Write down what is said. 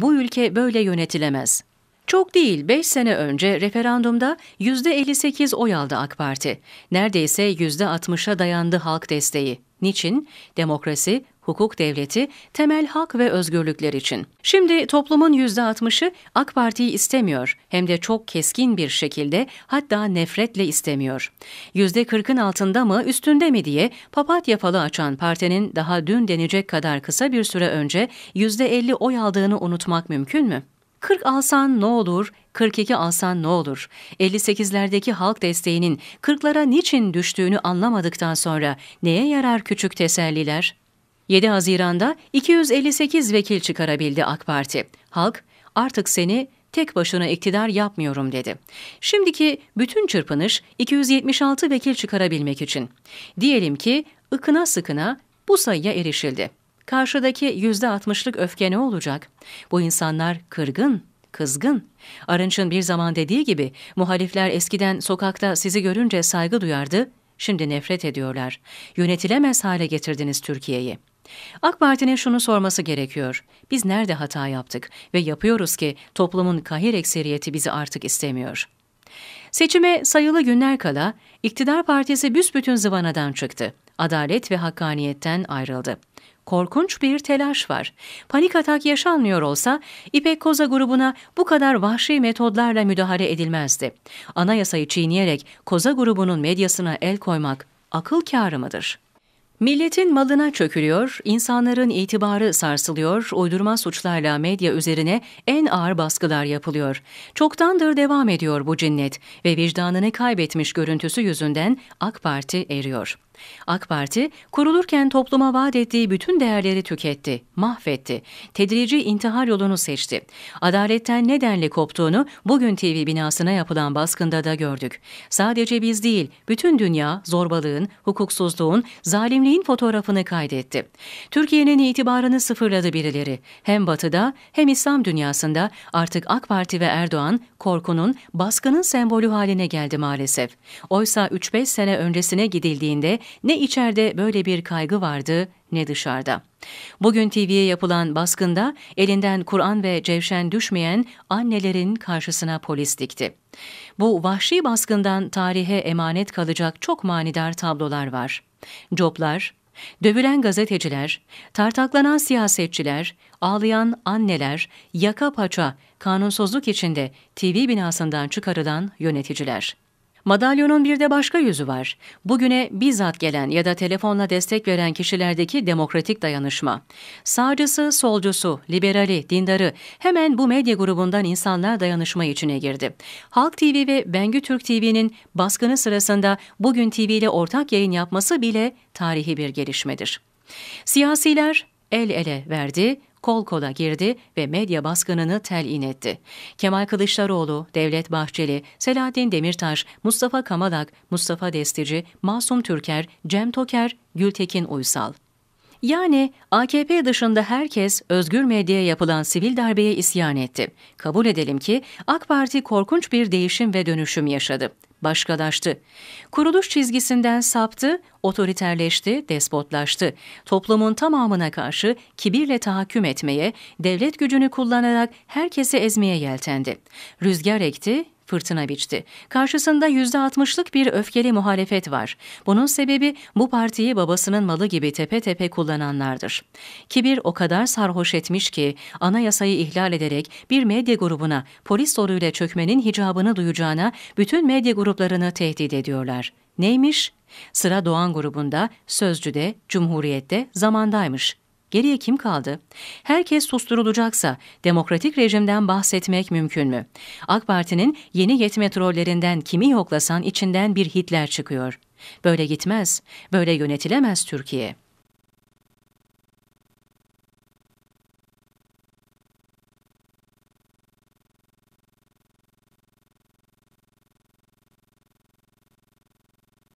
bu ülke böyle yönetilemez. Çok değil 5 sene önce referandumda %58 oy aldı AK Parti. Neredeyse %60'a dayandı halk desteği. Niçin? Demokrasi, hukuk devleti, temel hak ve özgürlükler için. Şimdi toplumun %60'ı AK Parti'yi istemiyor. Hem de çok keskin bir şekilde hatta nefretle istemiyor. %40'ın altında mı üstünde mi diye papatya falı açan partinin daha dün denecek kadar kısa bir süre önce %50 oy aldığını unutmak mümkün mü? 40 alsan ne olur, 42 alsan ne olur? 58'lerdeki halk desteğinin 40'lara niçin düştüğünü anlamadıktan sonra neye yarar küçük teselliler? 7 Haziran'da 258 vekil çıkarabildi AK Parti. Halk artık seni tek başına iktidar yapmıyorum dedi. Şimdiki bütün çırpınış 276 vekil çıkarabilmek için. Diyelim ki ıkına sıkına bu sayıya erişildi. Karşıdaki yüzde altmışlık öfke ne olacak? Bu insanlar kırgın, kızgın. Arınç'ın bir zaman dediği gibi muhalifler eskiden sokakta sizi görünce saygı duyardı, şimdi nefret ediyorlar. Yönetilemez hale getirdiniz Türkiye'yi. AK Parti'nin şunu sorması gerekiyor. Biz nerede hata yaptık ve yapıyoruz ki toplumun kahir ekseriyeti bizi artık istemiyor. Seçime sayılı günler kala iktidar partisi büsbütün zıvanadan çıktı. Adalet ve hakkaniyetten ayrıldı korkunç bir telaş var. Panik atak yaşanmıyor olsa İpek Koza grubuna bu kadar vahşi metodlarla müdahale edilmezdi. Anayasayı çiğneyerek Koza grubunun medyasına el koymak akıl kârı mıdır?'' Milletin malına çökülüyor, insanların itibarı sarsılıyor, uydurma suçlarla medya üzerine en ağır baskılar yapılıyor. Çoktandır devam ediyor bu cinnet ve vicdanını kaybetmiş görüntüsü yüzünden AK Parti eriyor. AK Parti kurulurken topluma vaat ettiği bütün değerleri tüketti, mahvetti. Tedrici intihar yolunu seçti. Adaletten ne denli koptuğunu bugün TV binasına yapılan baskında da gördük. Sadece biz değil, bütün dünya zorbalığın, hukuksuzluğun, zalimliğin fotoğrafını kaydetti. Türkiye'nin itibarını sıfırladı birileri. Hem Batı'da hem İslam dünyasında artık AK Parti ve Erdoğan korkunun, baskının sembolü haline geldi maalesef. Oysa 3-5 sene öncesine gidildiğinde ne içeride böyle bir kaygı vardı ne dışarıda. Bugün TV'ye yapılan baskında elinden Kur'an ve cevşen düşmeyen annelerin karşısına polis dikti. Bu vahşi baskından tarihe emanet kalacak çok manidar tablolar var. Coplar, dövülen gazeteciler, tartaklanan siyasetçiler, ağlayan anneler, yaka paça, kanunsuzluk içinde TV binasından çıkarılan yöneticiler. Madalyonun bir de başka yüzü var. Bugüne bizzat gelen ya da telefonla destek veren kişilerdeki demokratik dayanışma. Sağcısı, solcusu, liberali, dindarı hemen bu medya grubundan insanlar dayanışma içine girdi. Halk TV ve Bengü Türk TV'nin baskını sırasında Bugün TV ile ortak yayın yapması bile tarihi bir gelişmedir. Siyasiler el ele verdi, kol kola girdi ve medya baskınını telin etti. Kemal Kılıçdaroğlu, Devlet Bahçeli, Selahattin Demirtaş, Mustafa Kamalak, Mustafa Destici, Masum Türker, Cem Toker, Gültekin Uysal. Yani AKP dışında herkes özgür medyaya yapılan sivil darbeye isyan etti. Kabul edelim ki AK Parti korkunç bir değişim ve dönüşüm yaşadı başkalaştı. Kuruluş çizgisinden saptı, otoriterleşti, despotlaştı. Toplumun tamamına karşı kibirle tahakküm etmeye, devlet gücünü kullanarak herkesi ezmeye yeltendi. Rüzgar ekti, fırtına biçti. Karşısında yüzde %60'lık bir öfkeli muhalefet var. Bunun sebebi bu partiyi babasının malı gibi tepe tepe kullananlardır. Kibir o kadar sarhoş etmiş ki anayasayı ihlal ederek bir medya grubuna polis soruyla çökmenin hicabını duyacağına bütün medya gruplarını tehdit ediyorlar. Neymiş? Sıra Doğan grubunda, Sözcü'de, Cumhuriyet'te, Zaman'daymış. Geriye kim kaldı? Herkes susturulacaksa demokratik rejimden bahsetmek mümkün mü? AK Parti'nin yeni yetme trollerinden kimi yoklasan içinden bir Hitler çıkıyor. Böyle gitmez, böyle yönetilemez Türkiye.''